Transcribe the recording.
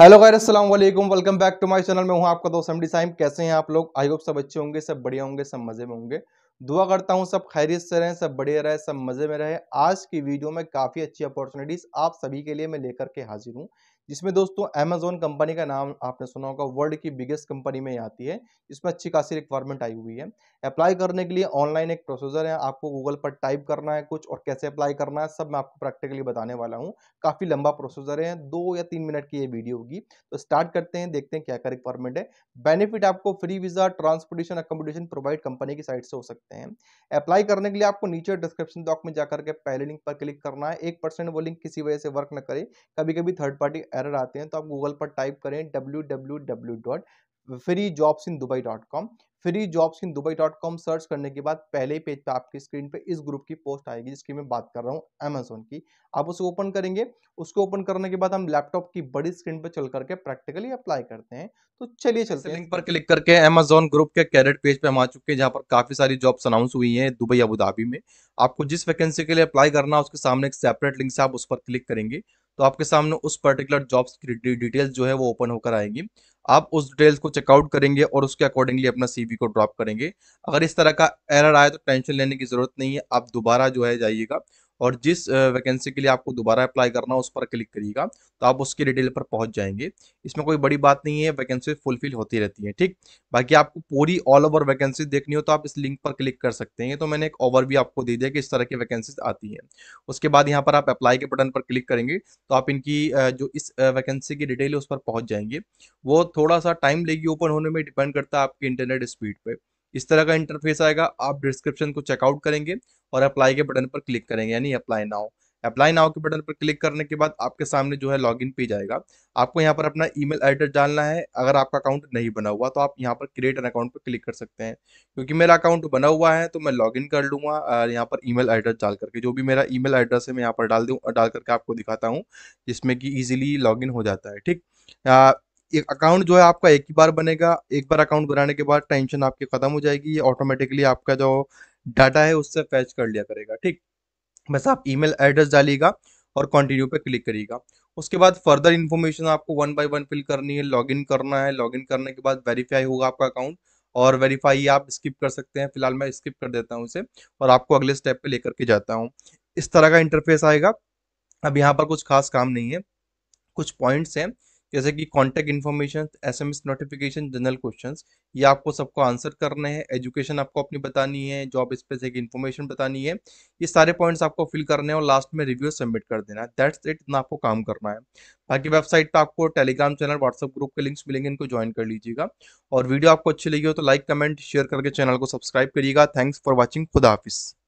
hello गैर अस्सलाम वालेकुम welcome back to my channel मैं हूं आपका दोस्त एमडी साहिब कैसे हैं आप लोग आई होप सब अच्छे होंगे सब बढ़िया होंगे सब मज़े में होंगे दुआ करता हूँ सब खैरियत से रहें सब बढ़िया रहे सब मज़े में रहे आज की वीडियो में काफ़ी अच्छी अपॉर्चुनिटीज़ आप सभी के लिए मैं लेकर के हाजिर हूँ जिसमें दोस्तों अमेजोन कंपनी का नाम आपने सुना होगा वर्ल्ड की बिगेस्ट कंपनी में आती है इसमें अच्छी खासी रिक्वायरमेंट आई हुई है अप्लाई करने के लिए ऑनलाइन एक प्रोसीजर है आपको गूगल पर टाइप करना है कुछ और कैसे अप्लाई करना है सब मैं आपको प्रैक्टिकली बताने वाला हूँ काफ़ी लंबा प्रोसीजर है दो या तीन मिनट की ये वीडियो होगी तो स्टार्ट करते हैं देखते हैं क्या क्या रिक्वायरमेंट है बेनिफिट आपको free visa transportation accommodation provide company की साइड से हो सकती सकते हैं अप्लाई करने के लिए आपको नीचे डिस्क्रिप्शन बॉक्स में जाकर के पहले लिंक पर क्लिक करना है एक परसेंट वो लिंक किसी वजह से वर्क न करे कभी कभी थर्ड पार्टी एरर आते हैं तो आप गूगल पर टाइप करें W W W dot free jobs in Dubai dot com free jobs in Dubai dot com search करने के बाद पहले ही पेज पे आपकी स्क्रीन पे इस ग्रुप की पोस्ट आएगी जिसकी मैं बात कर रहा हूँ अमेजोन की आप उसको ओपन करेंगे उसको ओपन करने के बाद हम लैपटॉप की बड़ी स्क्रीन पे चल करके प्रैक्टिकली अप्लाई करते हैं तो चलिए चलते हैं लिंक पर क्लिक करके अमेजोन ग्रुप के कैरेट पेज पे हम आ चुके हैं जहाँ पर काफ़ी सारी जॉब्स अनाउंस हुई हैं दुबई अबूधाबी में आपको जिस वैकेंसी के लिए अप्लाई करना है उसके सामने एक सेपरेट लिंक से आप उस पर क्लिक करेंगे तो आपके सामने उस पर्टिकुलर जॉब्स की डिटेल्स जो है वो ओपन होकर आएंगी आप उस डिटेल्स को चेकआउट करेंगे और उसके अकॉर्डिंगली अपना सीवी को ड्रॉप करेंगे अगर इस तरह का एरर आए तो टेंशन लेने की ज़रूरत नहीं है आप दोबारा जो है जाइएगा और जिस वैकेंसी के लिए आपको दोबारा अप्लाई करना उस पर क्लिक करिएगा तो आप उसकी डिटेल पर पहुंच जाएंगे इसमें कोई बड़ी बात नहीं है वैकेंसी फुलफिल होती रहती है ठीक बाकी आपको पूरी ऑल ओवर वैकेंसी देखनी हो तो आप इस लिंक पर क्लिक कर सकते हैं तो मैंने एक भी आपको दे दिया कि इस तरह की वैकेंसीज आती हैं उसके बाद यहाँ पर आप अप्लाई के बटन पर क्लिक करेंगे तो आप इनकी जो इस वैकेंसी की डिटेल है उस पर पहुँच जाएंगे वो थोड़ा सा टाइम लेगी ओपन होने में डिपेंड करता है आपकी इंटरनेट स्पीड पर इस तरह का इंटरफेस आएगा आप डिस्क्रिप्शन को चेकआउट करेंगे और अप्लाई के बटन पर क्लिक करेंगे यानी अप्लाई नाउ अप्लाई नाउ के बटन पर क्लिक करने के बाद आपके सामने जो है लॉगिन पेज आएगा आपको यहाँ पर अपना ईमेल एड्रेस डालना है अगर आपका अकाउंट नहीं बना हुआ तो आप यहाँ पर क्रिएट एन अकाउंट पर क्लिक कर सकते हैं क्योंकि मेरा अकाउंट बना हुआ है तो मैं लॉगिन कर लूंगा यहाँ पर ईमेल एड्रेस डाल करके जो भी मेरा ईमेल एड्रेस है मैं यहाँ पर डाल दूँ डाल करके आपको दिखाता हूँ जिसमें कि ईजिली इन हो जाता है ठीक एक अकाउंट जो है आपका एक ही बार बनेगा एक बार अकाउंट बनाने के बाद टेंशन आपकी ख़त्म हो जाएगी ये ऑटोमेटिकली आपका जो डाटा है उससे फैच कर लिया करेगा ठीक बस आप ईमेल एड्रेस डालिएगा और कंटिन्यू पे क्लिक करिएगा उसके बाद फर्दर इन्फॉर्मेशन आपको वन बाय वन फिल करनी है लॉगिन करना है लॉगिन करने के बाद वेरीफाई होगा आपका अकाउंट और वेरीफाई आप स्किप कर सकते हैं फिलहाल मैं स्किप कर देता हूँ उसे और आपको अगले स्टेप पे लेकर के जाता हूँ इस तरह का इंटरफेस आएगा अब यहाँ पर कुछ खास काम नहीं है कुछ पॉइंट्स हैं जैसे कि contact information S M S notification general question ये आपको सबको आंसर करने हैं एजुकेशन आपको अपनी बतानी है जॉब स्पेसिफिक इन्फॉर्मेशन बतानी है ये सारे पॉइंट्स आपको फिल करने हैं और लास्ट में रिव्यू सबमिट कर देना है दैट्स इट इतना आपको काम करना है बाकी वेबसाइट पर आपको टेलीग्राम चैनल व्हाट्सअप ग्रुप के लिंक्स मिलेंगे इनको ज्वाइन कर लीजिएगा और वीडियो आपको अच्छी लगी हो तो लाइक कमेंट शेयर करके चैनल को सब्सक्राइब करिएगा थैंक्स फॉर वॉचिंग खुदा हाफिज़